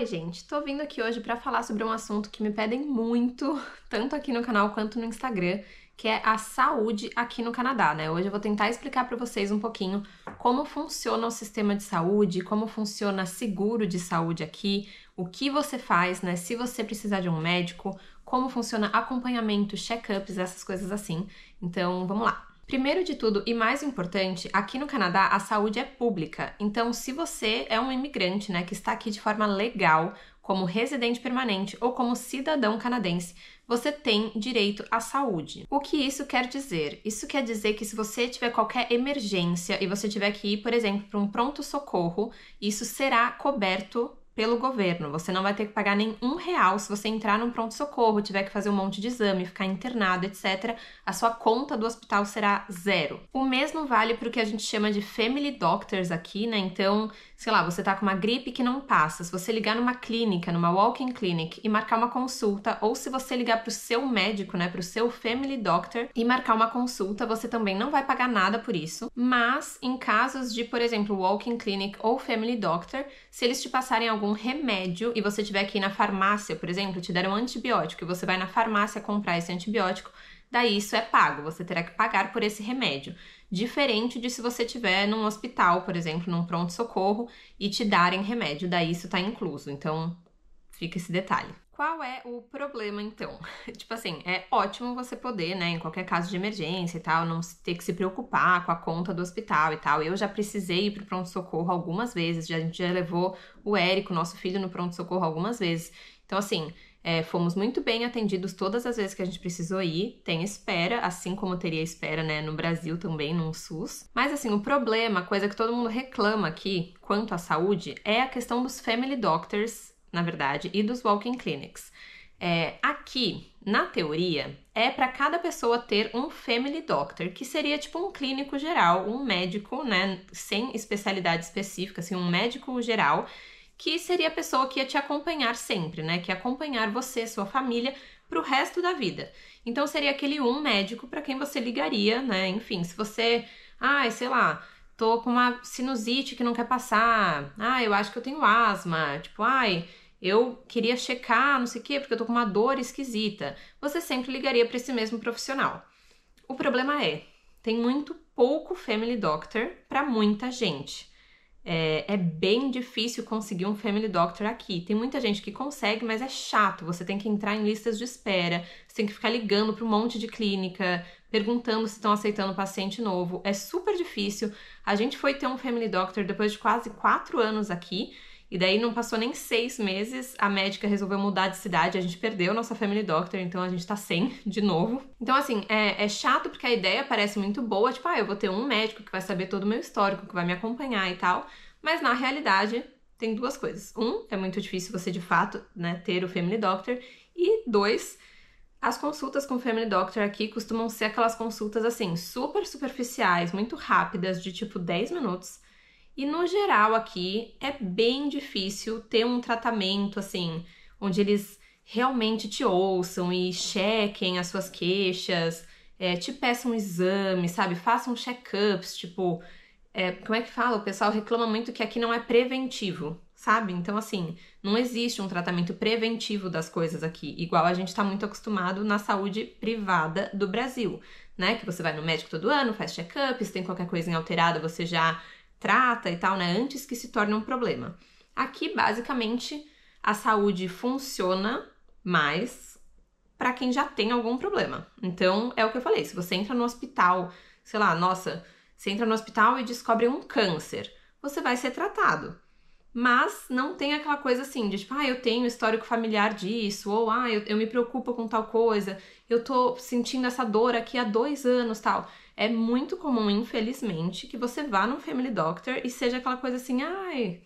Oi, gente. Tô vindo aqui hoje para falar sobre um assunto que me pedem muito, tanto aqui no canal quanto no Instagram, que é a saúde aqui no Canadá, né? Hoje eu vou tentar explicar para vocês um pouquinho como funciona o sistema de saúde, como funciona seguro de saúde aqui, o que você faz, né? Se você precisar de um médico, como funciona acompanhamento, check-ups, essas coisas assim. Então, vamos lá. Primeiro de tudo e mais importante, aqui no Canadá a saúde é pública. Então, se você é um imigrante, né, que está aqui de forma legal, como residente permanente ou como cidadão canadense, você tem direito à saúde. O que isso quer dizer? Isso quer dizer que se você tiver qualquer emergência e você tiver que ir, por exemplo, para um pronto socorro, isso será coberto pelo governo. Você não vai ter que pagar nem um real se você entrar num pronto-socorro, tiver que fazer um monte de exame, ficar internado, etc. A sua conta do hospital será zero. O mesmo vale para o que a gente chama de family doctors aqui, né? Então, sei lá, você tá com uma gripe que não passa, se você ligar numa clínica, numa walk-in clinic e marcar uma consulta, ou se você ligar pro seu médico, né, pro seu family doctor e marcar uma consulta, você também não vai pagar nada por isso. Mas em casos de, por exemplo, walk-in clinic ou family doctor, se eles te passarem algum remédio e você tiver que ir na farmácia, por exemplo, te deram um antibiótico e você vai na farmácia comprar esse antibiótico, daí isso é pago, você terá que pagar por esse remédio. Diferente de se você tiver num hospital, por exemplo, num pronto-socorro e te darem remédio, daí isso está incluso. Então, fica esse detalhe. Qual é o problema então? tipo assim, é ótimo você poder, né, em qualquer caso de emergência e tal, não ter que se preocupar com a conta do hospital e tal. Eu já precisei ir pro pronto socorro algumas vezes, já a gente já levou o Érico, nosso filho, no pronto socorro algumas vezes. Então assim, é, fomos muito bem atendidos todas as vezes que a gente precisou ir. Tem espera, assim como teria espera né, no Brasil também, num SUS. Mas assim, o problema, a coisa que todo mundo reclama aqui quanto à saúde, é a questão dos family doctors, na verdade, e dos walking clinics. É, aqui, na teoria, é para cada pessoa ter um family doctor, que seria tipo um clínico geral, um médico, né, sem especialidade específica, assim, um médico geral que seria a pessoa que ia te acompanhar sempre, né? Que ia acompanhar você, sua família, para o resto da vida. Então seria aquele um médico para quem você ligaria, né? Enfim, se você, ai, ah, sei lá, tô com uma sinusite que não quer passar, ah, eu acho que eu tenho asma, tipo, ai, eu queria checar, não sei o quê, porque eu tô com uma dor esquisita. Você sempre ligaria para esse mesmo profissional. O problema é, tem muito pouco family doctor para muita gente. É, é, bem difícil conseguir um family doctor aqui. Tem muita gente que consegue, mas é chato. Você tem que entrar em listas de espera, você tem que ficar ligando para um monte de clínica, perguntando se estão aceitando paciente novo. É super difícil. A gente foi ter um family doctor depois de quase quatro anos aqui. E daí não passou nem seis meses, a médica resolveu mudar de cidade, a gente perdeu nossa family doctor, então a gente tá sem de novo. Então, assim, é, é chato porque a ideia parece muito boa, tipo, ah, eu vou ter um médico que vai saber todo o meu histórico, que vai me acompanhar e tal. Mas na realidade, tem duas coisas. Um, é muito difícil você de fato, né, ter o family doctor. E dois, as consultas com o Family Doctor aqui costumam ser aquelas consultas assim, super superficiais, muito rápidas, de tipo 10 minutos, e no geral aqui é bem difícil ter um tratamento assim, onde eles realmente te ouçam e chequem as suas queixas, é, te peçam um exame, sabe? Façam check-ups, tipo, é, como é que fala? O pessoal reclama muito que aqui não é preventivo, sabe? Então, assim, não existe um tratamento preventivo das coisas aqui, igual a gente está muito acostumado na saúde privada do Brasil, né? Que você vai no médico todo ano, faz check-up, se tem qualquer coisa alterada, você já trata e tal, né? Antes que se torne um problema. Aqui, basicamente, a saúde funciona mais para quem já tem algum problema. Então, é o que eu falei: se você entra no hospital, sei lá, nossa, você entra no hospital e descobre um câncer, você vai ser tratado. Mas não tem aquela coisa assim de tipo, ah, eu tenho histórico familiar disso, ou ah, eu, eu me preocupo com tal coisa, eu tô sentindo essa dor aqui há dois anos tal. É muito comum, infelizmente, que você vá num family doctor e seja aquela coisa assim, ai,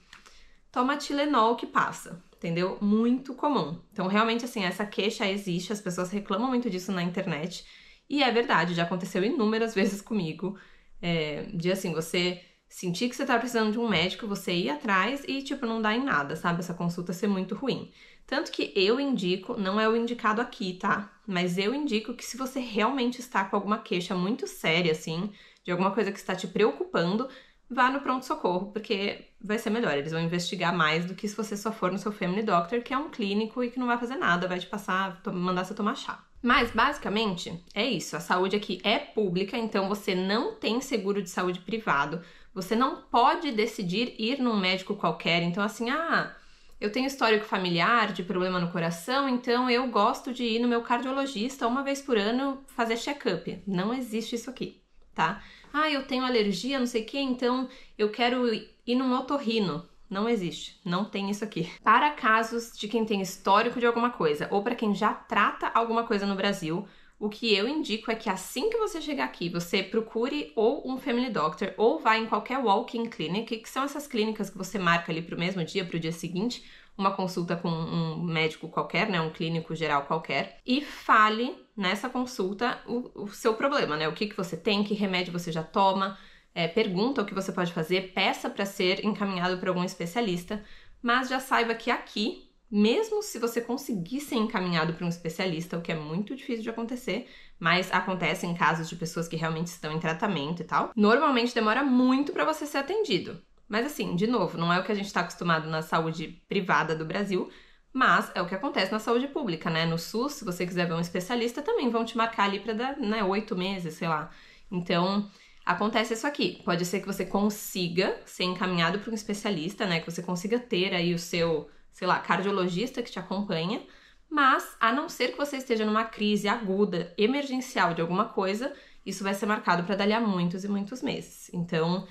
toma Tilenol que passa, entendeu? Muito comum. Então, realmente, assim, essa queixa existe, as pessoas reclamam muito disso na internet. E é verdade, já aconteceu inúmeras vezes comigo. É, de assim, você sentir que você tá precisando de um médico, você ir atrás e, tipo, não dá em nada, sabe? Essa consulta ser muito ruim. Tanto que eu indico, não é o indicado aqui, tá? Mas eu indico que se você realmente está com alguma queixa muito séria, assim, de alguma coisa que está te preocupando, vá no pronto-socorro, porque vai ser melhor. Eles vão investigar mais do que se você só for no seu Family Doctor, que é um clínico e que não vai fazer nada, vai te passar, mandar você tomar chá. Mas basicamente é isso. A saúde aqui é pública, então você não tem seguro de saúde privado. Você não pode decidir ir num médico qualquer. Então, assim, ah, eu tenho histórico familiar de problema no coração, então eu gosto de ir no meu cardiologista uma vez por ano fazer check-up. Não existe isso aqui, tá? Ah, eu tenho alergia, não sei o que, então eu quero ir num otorrino. Não existe, não tem isso aqui. Para casos de quem tem histórico de alguma coisa ou para quem já trata alguma coisa no Brasil, o que eu indico é que assim que você chegar aqui, você procure ou um family doctor ou vá em qualquer walk-in clinic, que são essas clínicas que você marca ali para o mesmo dia, para o dia seguinte, uma consulta com um médico qualquer, né, um clínico geral qualquer, e fale nessa consulta o, o seu problema, né, o que, que você tem, que remédio você já toma, é, pergunta o que você pode fazer, peça para ser encaminhado para algum especialista, mas já saiba que aqui mesmo se você conseguir ser encaminhado para um especialista, o que é muito difícil de acontecer, mas acontece em casos de pessoas que realmente estão em tratamento e tal, normalmente demora muito para você ser atendido. Mas assim, de novo, não é o que a gente está acostumado na saúde privada do Brasil, mas é o que acontece na saúde pública, né? No SUS, se você quiser ver um especialista, também vão te marcar ali para dar, né, oito meses, sei lá. Então, acontece isso aqui. Pode ser que você consiga ser encaminhado para um especialista, né? Que você consiga ter aí o seu sei lá, cardiologista que te acompanha, mas a não ser que você esteja numa crise aguda, emergencial de alguma coisa, isso vai ser marcado para dali a muitos e muitos meses. Então,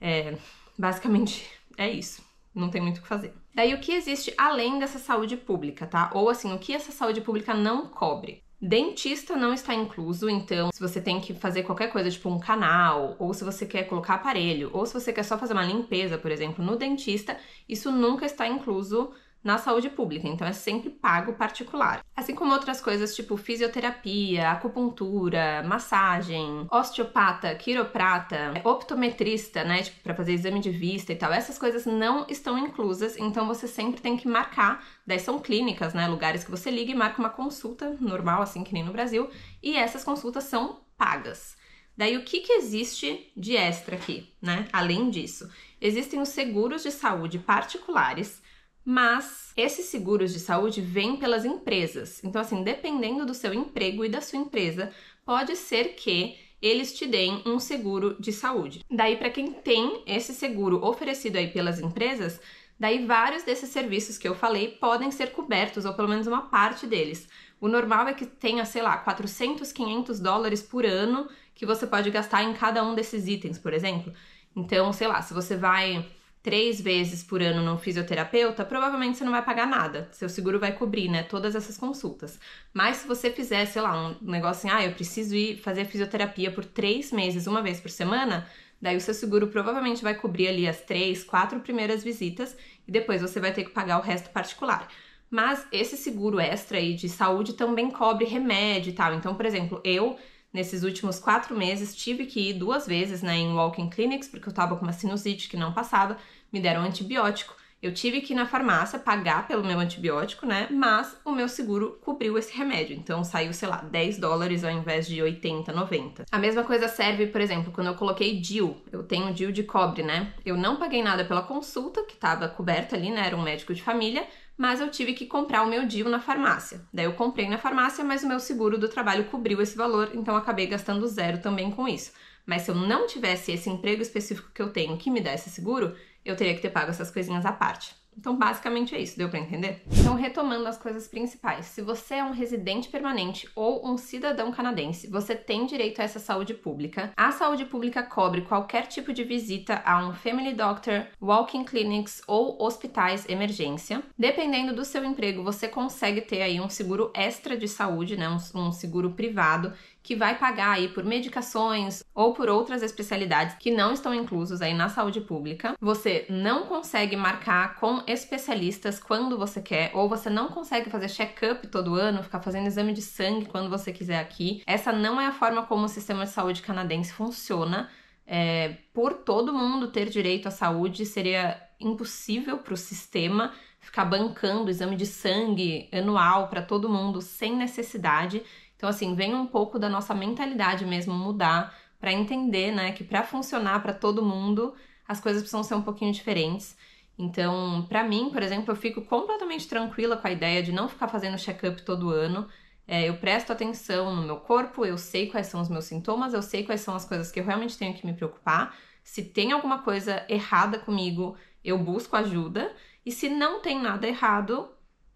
é, basicamente é isso. Não tem muito o que fazer. Daí o que existe além dessa saúde pública, tá? Ou assim, o que essa saúde pública não cobre? Dentista não está incluso, então se você tem que fazer qualquer coisa, tipo um canal, ou se você quer colocar aparelho, ou se você quer só fazer uma limpeza, por exemplo, no dentista, isso nunca está incluso na saúde pública, então é sempre pago particular. Assim como outras coisas tipo fisioterapia, acupuntura, massagem, osteopata, quiroprata, optometrista, né, tipo para fazer exame de vista e tal. Essas coisas não estão inclusas, então você sempre tem que marcar. Daí são clínicas, né, lugares que você liga e marca uma consulta normal assim que nem no Brasil, e essas consultas são pagas. Daí o que, que existe de extra aqui, né? Além disso, existem os seguros de saúde particulares mas esses seguros de saúde vêm pelas empresas. Então, assim, dependendo do seu emprego e da sua empresa, pode ser que eles te deem um seguro de saúde. Daí, para quem tem esse seguro oferecido aí pelas empresas, daí vários desses serviços que eu falei podem ser cobertos, ou pelo menos uma parte deles. O normal é que tenha, sei lá, 400, 500 dólares por ano que você pode gastar em cada um desses itens, por exemplo. Então, sei lá, se você vai três vezes por ano num fisioterapeuta, provavelmente você não vai pagar nada. Seu seguro vai cobrir, né? Todas essas consultas. Mas se você fizer, sei lá, um negócio assim, ah, eu preciso ir fazer fisioterapia por três meses, uma vez por semana, daí o seu seguro provavelmente vai cobrir ali as três, quatro primeiras visitas e depois você vai ter que pagar o resto particular. Mas esse seguro extra aí de saúde também cobre remédio e tal. Então, por exemplo, eu Nesses últimos quatro meses, tive que ir duas vezes né, em walk-in clinics, porque eu estava com uma sinusite que não passava, me deram antibiótico. Eu tive que ir na farmácia pagar pelo meu antibiótico, né? Mas o meu seguro cobriu esse remédio. Então saiu, sei lá, 10 dólares ao invés de 80, 90. A mesma coisa serve, por exemplo, quando eu coloquei DIL. Eu tenho DIL de cobre, né? Eu não paguei nada pela consulta, que estava coberta ali, né? Era um médico de família mas eu tive que comprar o meu DIU na farmácia. Daí eu comprei na farmácia, mas o meu seguro do trabalho cobriu esse valor, então acabei gastando zero também com isso. Mas se eu não tivesse esse emprego específico que eu tenho que me desse seguro, eu teria que ter pago essas coisinhas à parte. Então, basicamente é isso, deu para entender? Então, retomando as coisas principais. Se você é um residente permanente ou um cidadão canadense, você tem direito a essa saúde pública. A saúde pública cobre qualquer tipo de visita a um family doctor, walking clinics ou hospitais emergência. Dependendo do seu emprego, você consegue ter aí um seguro extra de saúde, né, um, um seguro privado que vai pagar aí por medicações ou por outras especialidades que não estão inclusos aí na saúde pública. Você não consegue marcar com especialistas quando você quer, ou você não consegue fazer check-up todo ano, ficar fazendo exame de sangue quando você quiser aqui. Essa não é a forma como o sistema de saúde canadense funciona. É, por todo mundo ter direito à saúde, seria impossível para o sistema ficar bancando exame de sangue anual para todo mundo sem necessidade. Então, assim, vem um pouco da nossa mentalidade mesmo mudar para entender, né, que para funcionar para todo mundo, as coisas precisam ser um pouquinho diferentes. Então, para mim, por exemplo, eu fico completamente tranquila com a ideia de não ficar fazendo check-up todo ano. É, eu presto atenção no meu corpo, eu sei quais são os meus sintomas, eu sei quais são as coisas que eu realmente tenho que me preocupar. Se tem alguma coisa errada comigo, eu busco ajuda. E se não tem nada errado,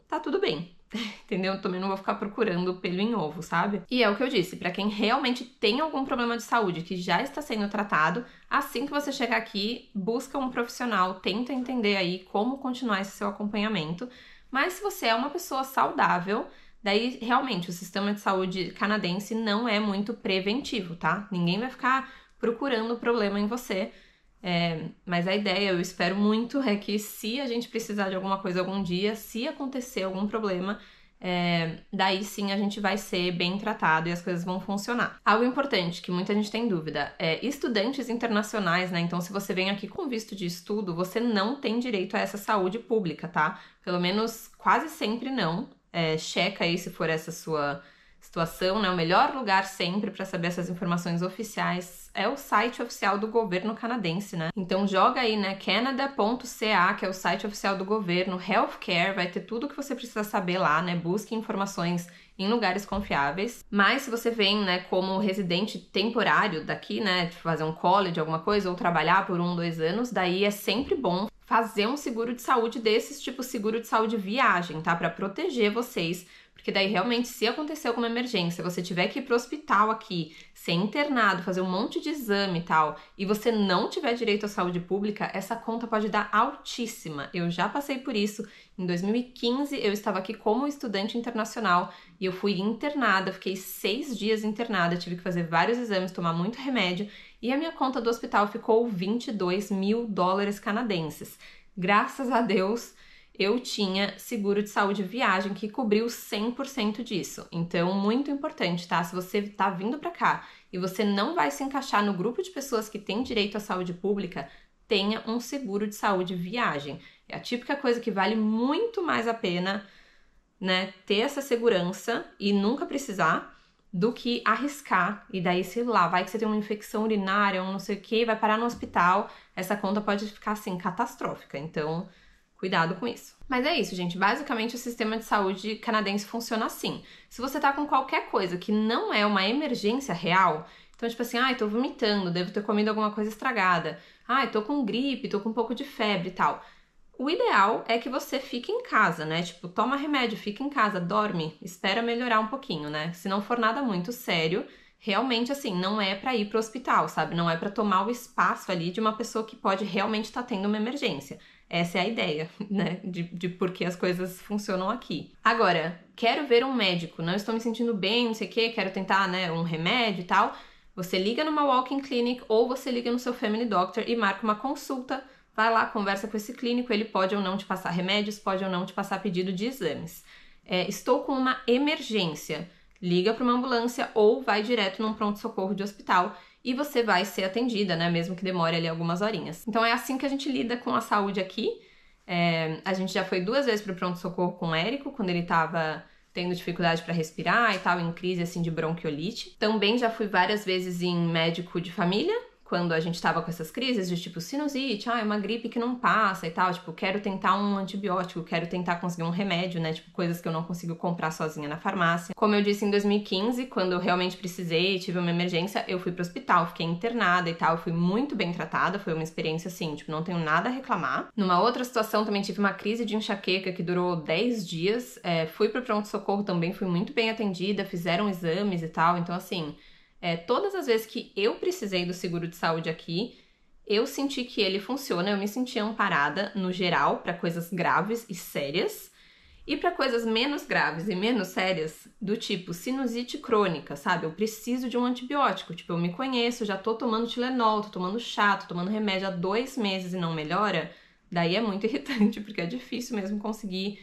tá tudo bem. Entendeu? Também não vou ficar procurando pelo em ovo, sabe? E é o que eu disse, para quem realmente tem algum problema de saúde que já está sendo tratado, assim que você chegar aqui, busca um profissional, tenta entender aí como continuar esse seu acompanhamento. Mas se você é uma pessoa saudável, daí realmente o sistema de saúde canadense não é muito preventivo, tá? Ninguém vai ficar procurando problema em você é, mas a ideia, eu espero muito, é que se a gente precisar de alguma coisa algum dia, se acontecer algum problema, é, daí sim a gente vai ser bem tratado e as coisas vão funcionar. Algo importante que muita gente tem dúvida é estudantes internacionais, né? Então, se você vem aqui com visto de estudo, você não tem direito a essa saúde pública, tá? Pelo menos quase sempre não. É, checa aí se for essa sua situação, né? O melhor lugar sempre para saber essas informações oficiais é o site oficial do governo canadense, né? Então joga aí, né? Canada.ca, que é o site oficial do governo, healthcare, vai ter tudo o que você precisa saber lá, né? Busque informações em lugares confiáveis. Mas se você vem, né, como residente temporário daqui, né, fazer um college, alguma coisa, ou trabalhar por um, dois anos, daí é sempre bom fazer um seguro de saúde desses, tipo seguro de saúde viagem, tá? Para proteger vocês porque daí realmente, se acontecer alguma emergência, você tiver que ir pro hospital aqui, ser internado, fazer um monte de exame e tal, e você não tiver direito à saúde pública, essa conta pode dar altíssima. Eu já passei por isso. Em 2015, eu estava aqui como estudante internacional e eu fui internada, fiquei seis dias internada, tive que fazer vários exames, tomar muito remédio, e a minha conta do hospital ficou 22 mil dólares canadenses. Graças a Deus eu tinha seguro de saúde viagem que cobriu 100% disso. Então, muito importante, tá? Se você tá vindo para cá e você não vai se encaixar no grupo de pessoas que tem direito à saúde pública, tenha um seguro de saúde viagem. É a típica coisa que vale muito mais a pena, né, ter essa segurança e nunca precisar do que arriscar e daí sei lá, vai que você tem uma infecção urinária, um não sei o que, vai parar no hospital, essa conta pode ficar assim catastrófica. Então, Cuidado com isso. Mas é isso, gente. Basicamente, o sistema de saúde canadense funciona assim. Se você tá com qualquer coisa que não é uma emergência real, então, tipo assim, ai, ah, tô vomitando, devo ter comido alguma coisa estragada. Ai, ah, tô com gripe, tô com um pouco de febre e tal. O ideal é que você fique em casa, né? Tipo, toma remédio, fica em casa, dorme, espera melhorar um pouquinho, né? Se não for nada muito sério, realmente assim, não é para ir pro hospital, sabe? Não é para tomar o espaço ali de uma pessoa que pode realmente estar tá tendo uma emergência. Essa é a ideia, né? De, de por que as coisas funcionam aqui. Agora, quero ver um médico, não estou me sentindo bem, não sei o quê, quero tentar, né, um remédio e tal. Você liga numa walk-in clinic ou você liga no seu family doctor e marca uma consulta. Vai lá, conversa com esse clínico, ele pode ou não te passar remédios, pode ou não te passar pedido de exames. É, estou com uma emergência. Liga para uma ambulância ou vai direto num pronto-socorro de hospital e você vai ser atendida, né? Mesmo que demore ali algumas horinhas. Então é assim que a gente lida com a saúde aqui. É, a gente já foi duas vezes pro pronto-socorro com o Érico, quando ele tava tendo dificuldade para respirar e tal, em crise assim de bronquiolite. Também já fui várias vezes em médico de família, quando a gente estava com essas crises de tipo sinusite, ah, é uma gripe que não passa e tal, tipo, quero tentar um antibiótico, quero tentar conseguir um remédio, né? Tipo, coisas que eu não consigo comprar sozinha na farmácia. Como eu disse em 2015, quando eu realmente precisei, tive uma emergência, eu fui pro hospital, fiquei internada e tal, fui muito bem tratada, foi uma experiência assim, tipo, não tenho nada a reclamar. Numa outra situação também tive uma crise de enxaqueca que durou 10 dias, é, fui pro pronto-socorro também, fui muito bem atendida, fizeram exames e tal, então assim, é, todas as vezes que eu precisei do seguro de saúde aqui, eu senti que ele funciona, eu me senti amparada no geral para coisas graves e sérias. E para coisas menos graves e menos sérias, do tipo sinusite crônica, sabe? Eu preciso de um antibiótico. Tipo, eu me conheço, já tô tomando Tilenol, tô tomando chá, tô tomando remédio há dois meses e não melhora. Daí é muito irritante, porque é difícil mesmo conseguir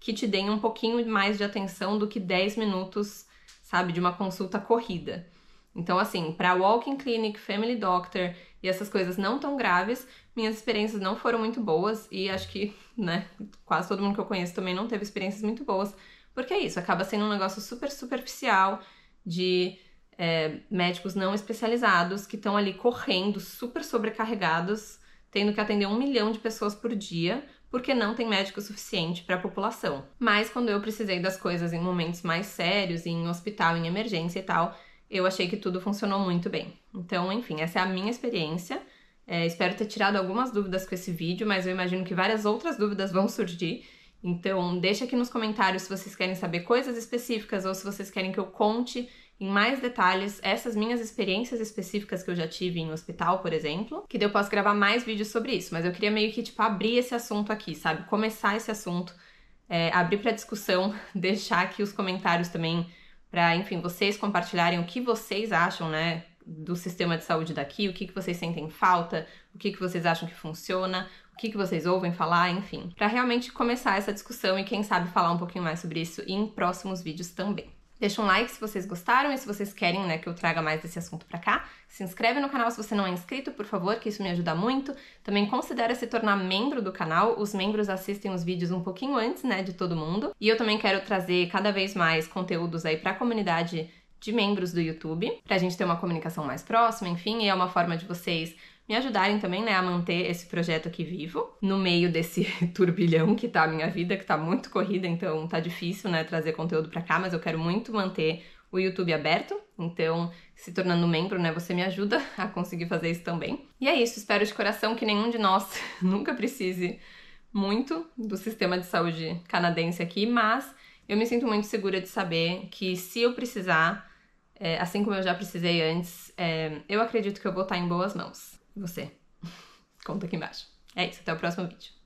que te deem um pouquinho mais de atenção do que 10 minutos, sabe? De uma consulta corrida. Então, assim, para walking clinic, family doctor e essas coisas não tão graves, minhas experiências não foram muito boas e acho que, né, quase todo mundo que eu conheço também não teve experiências muito boas, porque é isso, acaba sendo um negócio super superficial de é, médicos não especializados que estão ali correndo, super sobrecarregados, tendo que atender um milhão de pessoas por dia, porque não tem médico suficiente para a população. Mas quando eu precisei das coisas em momentos mais sérios, em hospital, em emergência e tal, eu achei que tudo funcionou muito bem. Então, enfim, essa é a minha experiência. É, espero ter tirado algumas dúvidas com esse vídeo, mas eu imagino que várias outras dúvidas vão surgir. Então, deixa aqui nos comentários se vocês querem saber coisas específicas ou se vocês querem que eu conte em mais detalhes essas minhas experiências específicas que eu já tive em hospital, por exemplo, que daí eu posso gravar mais vídeos sobre isso. Mas eu queria meio que, tipo, abrir esse assunto aqui, sabe? Começar esse assunto, é, abrir para discussão, deixar aqui os comentários também para, enfim, vocês compartilharem o que vocês acham, né, do sistema de saúde daqui, o que, que vocês sentem falta, o que, que vocês acham que funciona, o que, que vocês ouvem falar, enfim, para realmente começar essa discussão e quem sabe falar um pouquinho mais sobre isso em próximos vídeos também. Deixa um like se vocês gostaram e se vocês querem né, que eu traga mais desse assunto para cá. Se inscreve no canal se você não é inscrito, por favor, que isso me ajuda muito. Também considere se tornar membro do canal. Os membros assistem os vídeos um pouquinho antes né, de todo mundo. E eu também quero trazer cada vez mais conteúdos aí para a comunidade de membros do YouTube, para a gente ter uma comunicação mais próxima, enfim, e é uma forma de vocês me ajudarem também, né, a manter esse projeto aqui vivo, no meio desse turbilhão que tá a minha vida, que tá muito corrida, então tá difícil, né, trazer conteúdo para cá, mas eu quero muito manter o YouTube aberto. Então, se tornando membro, né, você me ajuda a conseguir fazer isso também. E é isso, espero de coração que nenhum de nós nunca precise muito do sistema de saúde canadense aqui, mas eu me sinto muito segura de saber que se eu precisar, é, assim como eu já precisei antes, é, eu acredito que eu vou estar tá em boas mãos você? Conta aqui embaixo. É isso, até o próximo vídeo.